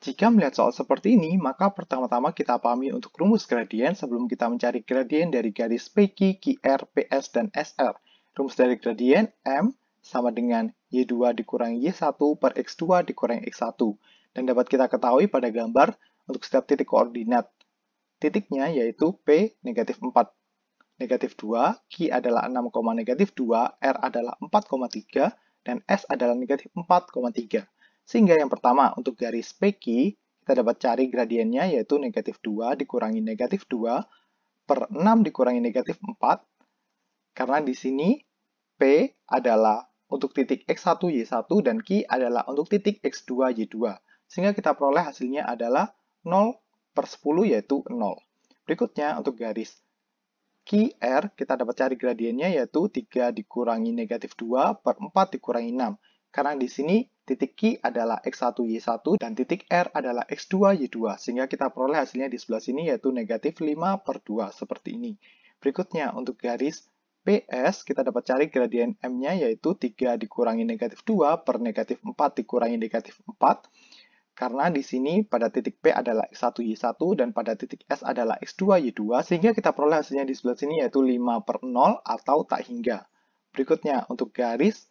Jika melihat soal seperti ini, maka pertama-tama kita pahami untuk rumus gradien sebelum kita mencari gradien dari garis PQ, QR, PS, dan SR. Rumus dari gradien M sama dengan Y2 dikurang Y1 per X2 dikurang X1. Dan dapat kita ketahui pada gambar untuk setiap titik koordinat. Titiknya yaitu P negatif 4, negatif 2, Q adalah 6, negatif 2, R adalah 4,3, dan S adalah negatif 4,3. Sehingga yang pertama, untuk garis PQ, kita dapat cari gradiennya yaitu negatif 2 dikurangi negatif 2 per 6 dikurangi negatif 4. Karena di sini P adalah untuk titik X1, Y1, dan Q adalah untuk titik X2, Y2. Sehingga kita peroleh hasilnya adalah 0 per 10 yaitu 0. Berikutnya untuk garis QR kita dapat cari gradiennya yaitu 3 dikurangi negatif 2 per 4 dikurangi 6. Karena di sini titik Q adalah X1Y1 dan titik R adalah X2Y2, sehingga kita peroleh hasilnya di sebelah sini yaitu negatif 5 per 2 seperti ini. Berikutnya untuk garis PS kita dapat cari gradien M-nya yaitu 3 dikurangi negatif 2 per negatif 4 dikurangi negatif 4. Karena di sini pada titik P adalah X1Y1 dan pada titik S adalah X2Y2 sehingga kita peroleh hasilnya di sebelah sini yaitu 5 per 0 atau tak hingga. Berikutnya untuk garis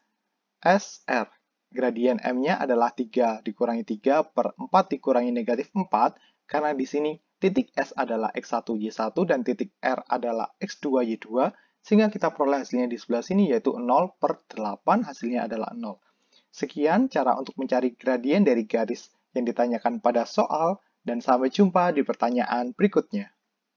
SR. Gradien M-nya adalah 3 dikurangi 3 per 4 dikurangi negatif 4, karena di sini titik S adalah X1Y1 dan titik R adalah X2Y2, sehingga kita peroleh hasilnya di sebelah sini yaitu 0 per 8, hasilnya adalah 0. Sekian cara untuk mencari gradien dari garis yang ditanyakan pada soal, dan sampai jumpa di pertanyaan berikutnya.